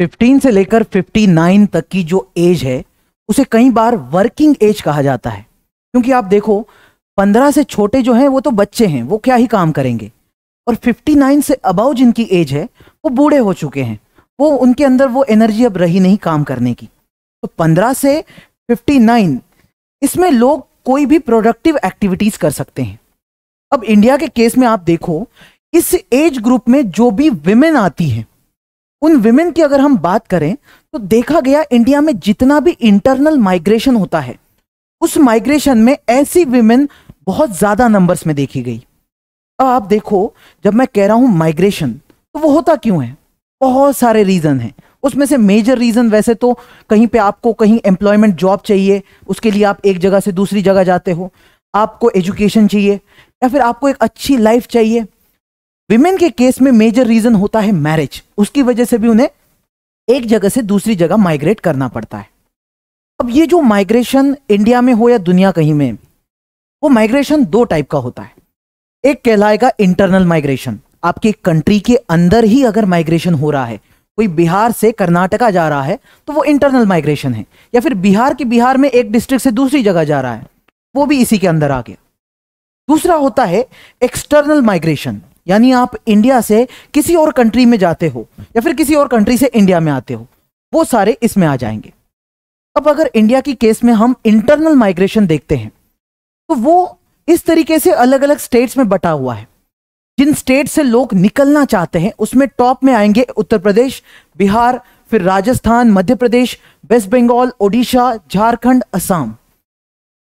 15 से लेकर 59 तक की जो एज है उसे कई बार वर्किंग एज कहा जाता है क्योंकि आप देखो 15 से छोटे जो हैं वो तो बच्चे हैं वो क्या ही काम करेंगे और 59 से अबाउ जिनकी एज है वो बूढ़े हो चुके हैं वो उनके अंदर वो एनर्जी अब रही नहीं काम करने की तो 15 से 59 इसमें लोग कोई भी प्रोडक्टिव एक्टिविटीज कर सकते हैं अब इंडिया के केस में आप देखो इस एज ग्रुप में जो भी विमेन आती हैं उन विमेन की अगर हम बात करें तो देखा गया इंडिया में जितना भी इंटरनल माइग्रेशन होता है उस माइग्रेशन में ऐसी विमेन बहुत ज़्यादा नंबर्स में देखी गई अब आप देखो जब मैं कह रहा हूं माइग्रेशन तो वो होता क्यों है बहुत सारे रीज़न हैं उसमें से मेजर रीज़न वैसे तो कहीं पे आपको कहीं एम्प्लॉयमेंट जॉब चाहिए उसके लिए आप एक जगह से दूसरी जगह जाते हो आपको एजुकेशन चाहिए या फिर आपको एक अच्छी लाइफ चाहिए विमेन के केस में मेजर रीजन होता है मैरिज उसकी वजह से भी उन्हें एक जगह से दूसरी जगह माइग्रेट करना पड़ता है अब ये जो माइग्रेशन इंडिया में हो या दुनिया कहीं में वो माइग्रेशन दो टाइप का होता है एक कहलाएगा इंटरनल माइग्रेशन आपके कंट्री के अंदर ही अगर माइग्रेशन हो रहा है कोई बिहार से कर्नाटका जा रहा है तो वो इंटरनल माइग्रेशन है या फिर बिहार के बिहार में एक डिस्ट्रिक्ट से दूसरी जगह जा रहा है वो भी इसी के अंदर आ गया दूसरा होता है एक्सटर्नल माइग्रेशन यानी आप इंडिया से किसी और कंट्री में जाते हो या फिर किसी और कंट्री से इंडिया में आते हो वो सारे इसमें आ जाएंगे अब अगर इंडिया की केस में हम इंटरनल माइग्रेशन देखते हैं तो वो इस तरीके से अलग अलग स्टेट्स में बटा हुआ है जिन स्टेट से लोग निकलना चाहते हैं उसमें टॉप में आएंगे उत्तर प्रदेश बिहार फिर राजस्थान मध्य प्रदेश वेस्ट बंगाल ओडिशा झारखंड असम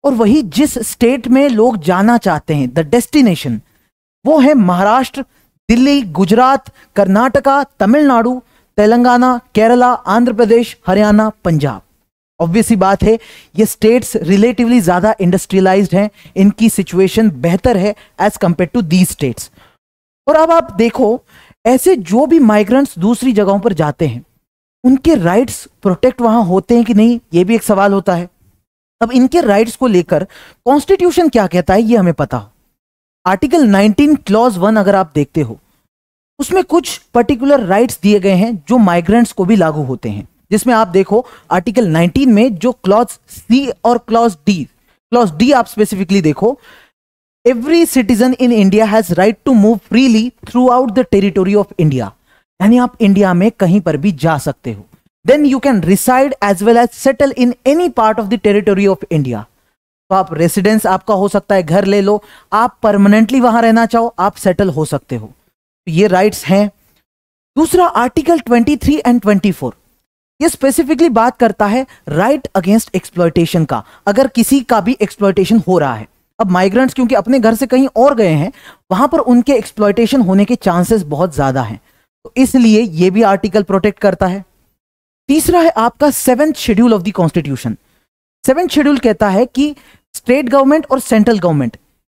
और वही जिस स्टेट में लोग जाना चाहते हैं द डेस्टिनेशन वो है महाराष्ट्र दिल्ली गुजरात कर्नाटका तमिलनाडु तेलंगाना केरला आंध्र प्रदेश हरियाणा पंजाब ऑब्वियसली बात है ये स्टेट्स रिलेटिवली ज़्यादा इंडस्ट्रियलाइज्ड हैं इनकी सिचुएशन बेहतर है as compared to the states और अब आप देखो ऐसे जो भी माइग्रेंट्स दूसरी जगहों पर जाते हैं उनके राइट्स प्रोटेक्ट वहां होते हैं कि नहीं ये भी एक सवाल होता है अब इनके राइट्स को लेकर कॉन्स्टिट्यूशन क्या कहता है ये हमें पता हो आर्टिकल 19 क्लॉज वन अगर आप देखते हो उसमें कुछ पर्टिकुलर राइट्स दिए गए हैं जो माइग्रेंट्स को भी लागू होते हैं जिसमें आप देखो आर्टिकल 19 में जो क्लॉज सी और क्लॉज डी क्लॉज डी आप स्पेसिफिकली देखो every citizen in India has right to move freely throughout the territory of India यानी आप इंडिया में कहीं पर भी जा सकते हो then you can reside as well as settle in any part of the territory of India तो आप रेसिडेंस आपका हो सकता है घर ले लो आप परमानेंटली वहां रहना चाहो आप सेटल हो सकते हो तो ये राइट्स हैं दूसरा आर्टिकल 23 एंड 24 ये स्पेसिफिकली बात करता है राइट अगेंस्ट एक्सप्लॉयटेशन का अगर किसी का भी एक्सप्लॉयटेशन हो रहा है अब माइग्रेंट्स क्योंकि अपने घर से कहीं और गए हैं वहां पर उनके एक्सप्लॉयटेशन होने के चांसेस बहुत ज्यादा हैं तो इसलिए ये भी आर्टिकल प्रोटेक्ट करता है तीसरा है आपका seventh schedule of the constitution seventh schedule कहता है कि स्टेट गवर्नमेंट और सेंट्रल गवर्नमेंट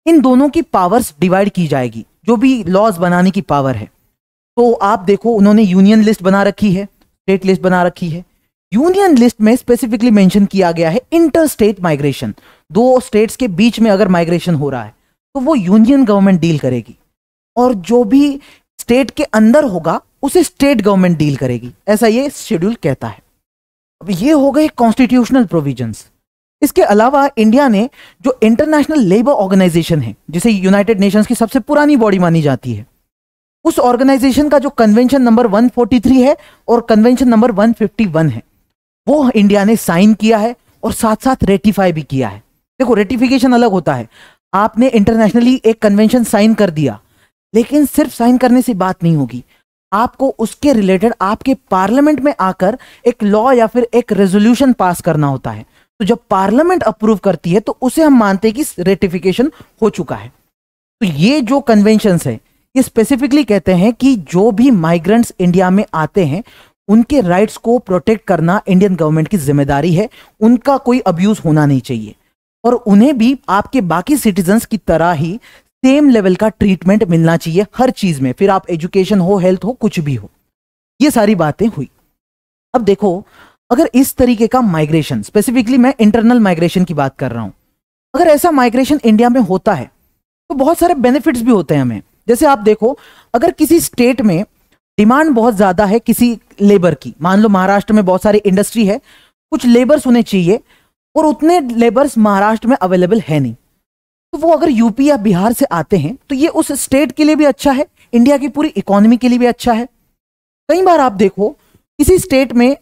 इन दोनों की पावर्स डिवाइड की जाएगी जो भी लॉज बनाने की पावर है तो आप देखो उन्होंने यूनियन लिस्ट बना रखी है स्टेट लिस्ट बना रखी है यूनियन लिस्ट में स्पेसिफिकली मेंशन किया गया है इंटर स्टेट माइग्रेशन दो स्टेट्स के बीच में अगर माइग्रेशन हो रहा है तो वो यूनियन गवर्नमेंट डील करेगी और जो भी स्टेट के अंदर होगा उसे स्टेट गवर्नमेंट डील करेगी ऐसा ये शेड्यूल कहता है अब ये हो गए कॉन्स्टिट्यूशनल प्रोविजंस इसके अलावा इंडिया ने जो इंटरनेशनल लेबर ऑर्गेनाइजेशन है जिसे यूनाइटेड नेशंस की सबसे पुरानी बॉडी मानी जाती है उस ऑर्गेनाइजेशन का जो कन्वेंशन नंबर 143 है और कन्वेंशन नंबर 151 है वो इंडिया ने साइन किया है और साथ साथ रेटिफाई भी किया है देखो रेटिफिकेशन अलग होता है आपने इंटरनेशनली एक कन्वेंशन साइन कर दिया लेकिन सिर्फ साइन करने से बात नहीं होगी आपको उसके रिलेटेड आपके पार्लियामेंट में आकर एक लॉ या फिर एक रेजोल्यूशन पास करना होता है तो जब पार्लियामेंट अप्रूव करती है तो उसे हम मानते हैं कि रेटिफिकेशन हो चुका है तो ये जो कन्वेंशन है ये स्पेसिफिकली कहते हैं कि जो भी माइग्रेंट्स इंडिया में आते हैं उनके राइट्स को प्रोटेक्ट करना इंडियन गवर्नमेंट की जिम्मेदारी है उनका कोई अब्यूज होना नहीं चाहिए और उन्हें भी आपके बाकी सिटीजन्स की तरह ही सेम लेवल का ट्रीटमेंट मिलना चाहिए हर चीज में फिर आप एजुकेशन हो हेल्थ हो कुछ भी हो ये सारी बातें हुई अब देखो अगर इस तरीके का माइग्रेशन स्पेसिफिकली मैं इंटरनल माइग्रेशन की बात कर रहा हूं अगर ऐसा माइग्रेशन इंडिया में होता है तो बहुत सारे बेनिफिट्स भी होते हैं हमें जैसे आप देखो अगर किसी स्टेट में डिमांड बहुत ज्यादा है किसी लेबर की मान लो महाराष्ट्र में बहुत सारी इंडस्ट्री है कुछ लेबर्स होने चाहिए और उतने लेबर्स महाराष्ट्र में अवेलेबल है नहीं तो वो अगर यूपी या बिहार से आते हैं तो ये उस स्टेट के लिए भी अच्छा है इंडिया की पूरी इकोनॉमी के लिए भी अच्छा है कई बार आप देखो किसी स्टेट में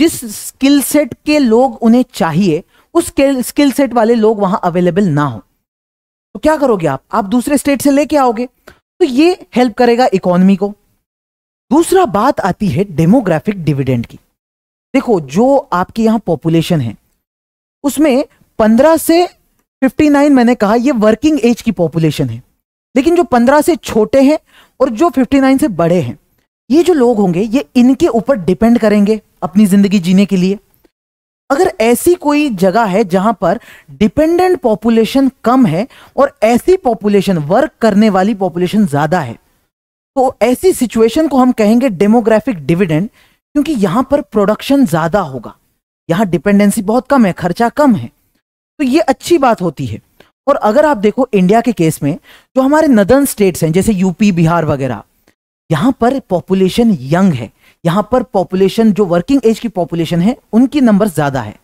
जिस स्किल सेट के लोग उन्हें चाहिए उस स्किल सेट वाले लोग वहां अवेलेबल ना हो तो क्या करोगे आप आप दूसरे स्टेट से लेके आओगे तो ये हेल्प करेगा इकोनॉमी को दूसरा बात आती है डेमोग्राफिक डिविडेंड की देखो जो आपके यहां पॉपुलेशन है उसमें 15 से 59 मैंने कहा ये वर्किंग एज की पॉपुलेशन है लेकिन जो 15 से छोटे हैं और जो 59 से बड़े हैं ये जो लोग होंगे ये इनके ऊपर डिपेंड करेंगे अपनी जिंदगी जीने के लिए अगर ऐसी कोई जगह है जहां पर डिपेंडेंट पॉपुलेशन कम है और ऐसी पॉपुलेशन वर्क करने वाली पॉपुलेशन ज्यादा है तो ऐसी सिचुएशन को हम कहेंगे डेमोग्राफिक डिविडेंड क्योंकि यहां पर प्रोडक्शन ज्यादा होगा यहां डिपेंडेंसी बहुत कम है खर्चा कम है तो ये अच्छी बात होती है और अगर आप देखो इंडिया के केस में जो हमारे नदन स्टेट्स हैं जैसे यूपी बिहार वगैरह यहां पर पॉपुलेशन यंग है यहां पर पॉपुलेशन जो वर्किंग एज की पॉपुलेशन है उनकी नंबर ज्यादा है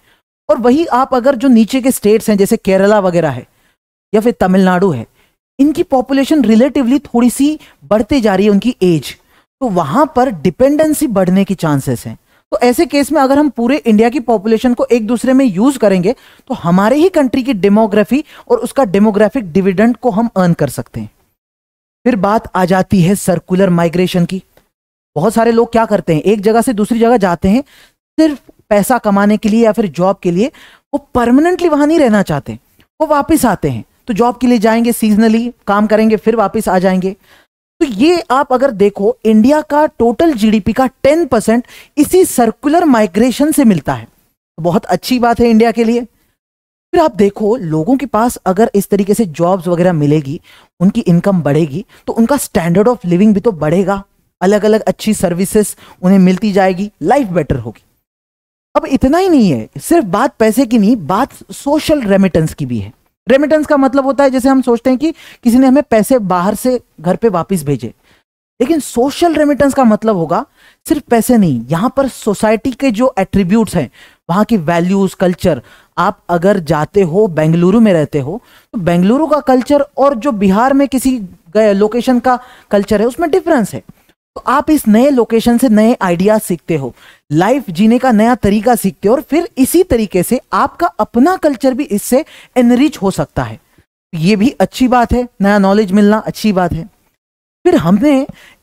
और वही आप अगर जो नीचे के स्टेट्स हैं जैसे केरला वगैरह है या फिर तमिलनाडु है इनकी पॉपुलेशन रिलेटिवली थोड़ी सी बढ़ते जा रही है उनकी एज तो वहां पर डिपेंडेंसी बढ़ने की चांसेस हैं तो ऐसे केस में अगर हम पूरे इंडिया की पॉपुलेशन को एक दूसरे में यूज करेंगे तो हमारे ही कंट्री की डेमोग्राफी और उसका डेमोग्राफिक डिविडेंड को हम अर्न कर सकते हैं फिर बात आ जाती है सर्कुलर माइग्रेशन की बहुत सारे लोग क्या करते हैं एक जगह से दूसरी जगह जाते हैं सिर्फ पैसा कमाने के लिए या फिर जॉब के लिए वो परमानेंटली वहां नहीं रहना चाहते वो वापस आते हैं तो जॉब के लिए जाएंगे सीजनली काम करेंगे फिर वापस आ जाएंगे तो ये आप अगर देखो इंडिया का टोटल जीडीपी का टेन परसेंट इसी सर्कुलर माइग्रेशन से मिलता है तो बहुत अच्छी बात है इंडिया के लिए फिर आप देखो लोगों के पास अगर इस तरीके से जॉब्स वगैरह मिलेगी उनकी इनकम बढ़ेगी तो उनका स्टैंडर्ड ऑफ लिविंग भी तो बढ़ेगा अलग अलग अच्छी सर्विसेस उन्हें मिलती जाएगी लाइफ बेटर होगी अब इतना ही नहीं है सिर्फ बात पैसे की नहीं बात सोशल रेमिटेंस की भी है रेमिटेंस का मतलब होता है जैसे हम सोचते हैं कि किसी ने हमें पैसे बाहर से घर पे वापस भेजे लेकिन सोशल रेमिटेंस का मतलब होगा सिर्फ पैसे नहीं यहाँ पर सोसाइटी के जो एट्रीब्यूट्स हैं वहाँ की वैल्यूज कल्चर आप अगर जाते हो बेंगलुरु में रहते हो तो बेंगलुरु का कल्चर और जो बिहार में किसी लोकेशन का कल्चर है उसमें डिफरेंस है तो आप इस नए लोकेशन से नए आइडिया सीखते हो लाइफ जीने का नया तरीका सीखते हो और फिर इसी तरीके से आपका अपना कल्चर भी इससे एनरिच हो सकता है ये भी अच्छी बात है नया नॉलेज मिलना अच्छी बात है फिर हमने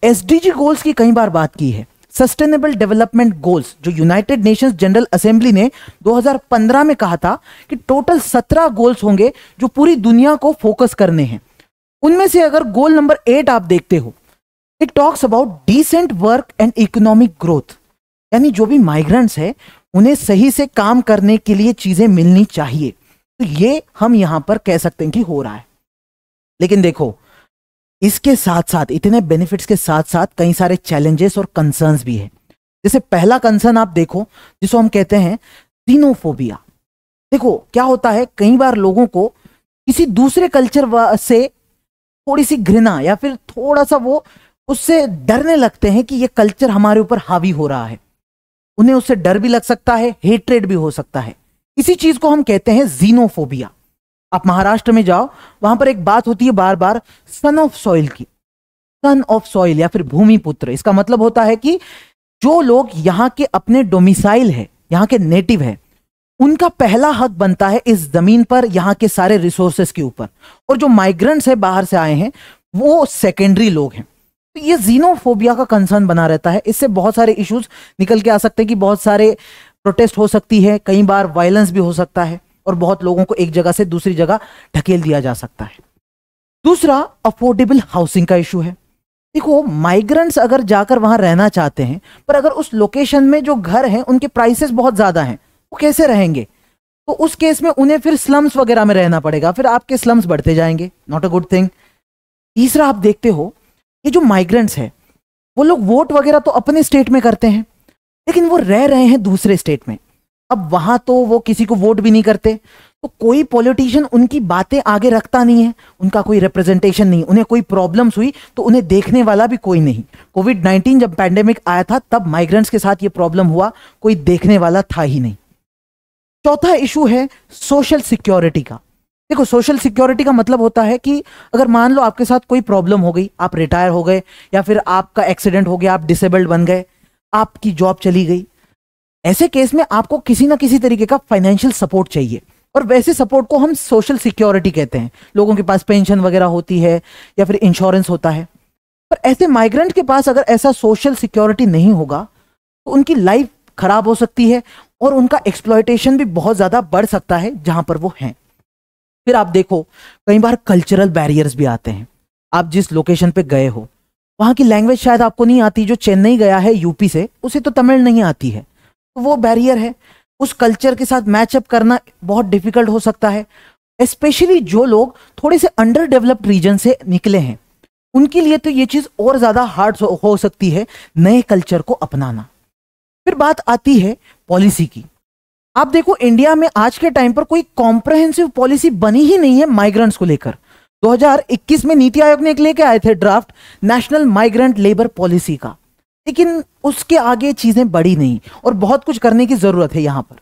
एस गोल्स की कई बार बात की है सस्टेनेबल डेवलपमेंट गोल्स जो यूनाइटेड नेशंस जनरल असेंबली ने 2015 में कहा था कि टोटल 17 गोल्स होंगे जो पूरी दुनिया को फोकस करने हैं उनमें से अगर गोल नंबर एट आप देखते हो it talks about decent work and economic growth यानी जो भी माइग्रेंट्स है उन्हें सही से काम करने के लिए चीजें मिलनी चाहिए तो ये हम यहां पर कह सकते हैं कि हो रहा है लेकिन देखो इसके साथ साथ इतने बेनिफिट्स के साथ साथ कई सारे चैलेंजेस और कंसर्न्स भी है जैसे पहला कंसर्न आप देखो जिसको हम कहते हैं सीनोफोबिया देखो क्या होता है कई बार लोगों को किसी दूसरे कल्चर से थोड़ी सी घृणा या फिर थोड़ा सा वो उससे डरने लगते हैं कि ये कल्चर हमारे ऊपर हावी हो रहा है उन्हें उससे डर भी लग सकता है हेट्रेड भी हो सकता है इसी चीज को हम कहते हैं जीनोफोबिया आप महाराष्ट्र में जाओ वहां पर एक बात होती है बार बार सन ऑफ सॉइल की सन ऑफ सॉइल या फिर भूमि पुत्र इसका मतलब होता है कि जो लोग यहाँ के अपने डोमिसाइल है यहाँ के नेटिव है उनका पहला हक बनता है इस जमीन पर यहाँ के सारे रिसोर्सेस के ऊपर और जो माइग्रेंट्स है बाहर से आए हैं वो सेकेंडरी लोग हैं तो ये जीनोफोबिया का कंसर्न बना रहता है इससे बहुत सारे इश्यूज निकल के आ सकते हैं कि बहुत सारे प्रोटेस्ट हो सकती है कई बार वायलेंस भी हो सकता है और बहुत लोगों को एक जगह से दूसरी जगह ढकेल दिया जा सकता है दूसरा अफोर्डेबल हाउसिंग का इशू है देखो माइग्रेंट्स अगर जाकर वहां रहना चाहते हैं पर अगर उस लोकेशन में जो घर हैं उनके प्राइसेस बहुत ज्यादा हैं वो कैसे रहेंगे तो उस केस में उन्हें फिर स्लम्स वगैरह में रहना पड़ेगा फिर आपके स्लम्स बढ़ते जाएंगे नॉट अ गुड थिंग तीसरा आप देखते हो ये जो माइग्रेंट्स हैं वो लोग वोट वगैरह तो अपने स्टेट में करते हैं लेकिन वो रह रहे हैं दूसरे स्टेट में अब वहां तो वो किसी को वोट भी नहीं करते तो कोई पॉलिटिशियन उनकी बातें आगे रखता नहीं है उनका कोई रिप्रेजेंटेशन नहीं उन्हें कोई प्रॉब्लम्स हुई तो उन्हें देखने वाला भी कोई नहीं कोविड नाइन्टीन जब पैंडेमिक आया था तब माइग्रेंट्स के साथ ये प्रॉब्लम हुआ कोई देखने वाला था ही नहीं चौथा इशू है सोशल सिक्योरिटी का देखो सोशल सिक्योरिटी का मतलब होता है कि अगर मान लो आपके साथ कोई प्रॉब्लम हो गई आप रिटायर हो गए या फिर आपका एक्सीडेंट हो गया आप डिसेबल्ड बन गए आपकी जॉब चली गई ऐसे केस में आपको किसी ना किसी तरीके का फाइनेंशियल सपोर्ट चाहिए और वैसे सपोर्ट को हम सोशल सिक्योरिटी कहते हैं लोगों के पास पेंशन वगैरह होती है या फिर इंश्योरेंस होता है पर ऐसे माइग्रेंट के पास अगर ऐसा सोशल सिक्योरिटी नहीं होगा तो उनकी लाइफ खराब हो सकती है और उनका एक्सप्लॉयटेशन भी बहुत ज़्यादा बढ़ सकता है जहां पर वो हैं फिर आप देखो कई बार कल्चरल बैरियर्स भी आते हैं आप जिस लोकेशन पे गए हो वहाँ की लैंग्वेज शायद आपको नहीं आती जो चेन्नई गया है यूपी से उसे तो तमिल नहीं आती है तो वो बैरियर है उस कल्चर के साथ मैचअप करना बहुत डिफिकल्ट हो सकता है स्पेशली जो लोग थोड़े से अंडर डेवलप्ड रीजन से निकले हैं उनके लिए तो ये चीज़ और ज़्यादा हार्ड हो सकती है नए कल्चर को अपनाना फिर बात आती है पॉलिसी की आप देखो इंडिया में आज के टाइम पर कोई कॉम्प्रहेंसिव पॉलिसी बनी ही नहीं है माइग्रेंट्स को लेकर 2021 में नीति आयोग ने एक लेके आए थे draft national migrant labour policy का लेकिन उसके आगे चीजें बढ़ी नहीं और बहुत कुछ करने की जरूरत है यहां पर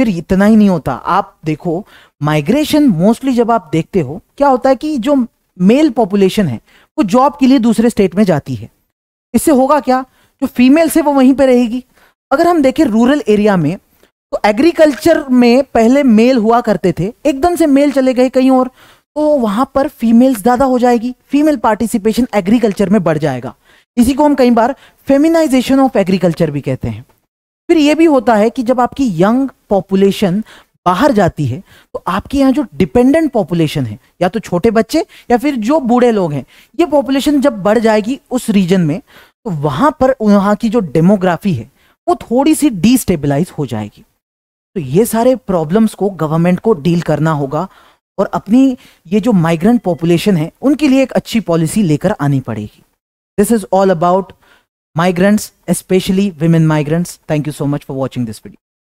फिर इतना ही नहीं होता आप देखो माइग्रेशन मोस्टली जब आप देखते हो क्या होता है कि जो मेल पॉपुलेशन है वो जॉब के लिए दूसरे स्टेट में जाती है इससे होगा क्या जो फीमेल्स है वो वहीं पर रहेगी अगर हम देखें रूरल एरिया में तो एग्रीकल्चर में पहले मेल हुआ करते थे एकदम से मेल चले गए कहीं और तो वहां पर फीमेल्स ज्यादा हो जाएगी फीमेल पार्टिसिपेशन एग्रीकल्चर में बढ़ जाएगा इसी को हम कई बार फेमिनाइजेशन ऑफ एग्रीकल्चर भी कहते हैं फिर यह भी होता है कि जब आपकी यंग पॉपुलेशन बाहर जाती है तो आपके यहाँ जो डिपेंडेंट पॉपुलेशन है या तो छोटे बच्चे या फिर जो बूढ़े लोग हैं ये पॉपुलेशन जब बढ़ जाएगी उस रीजन में तो वहां पर वहां की जो डेमोग्राफी है वो थोड़ी सी डिस्टेबलाइज हो जाएगी तो ये सारे प्रॉब्लम्स को गवर्नमेंट को डील करना होगा और अपनी ये जो माइग्रेंट पॉपुलेशन है उनके लिए एक अच्छी पॉलिसी लेकर आनी पड़ेगी this is all about migrants specially women migrants thank you so much for watching this video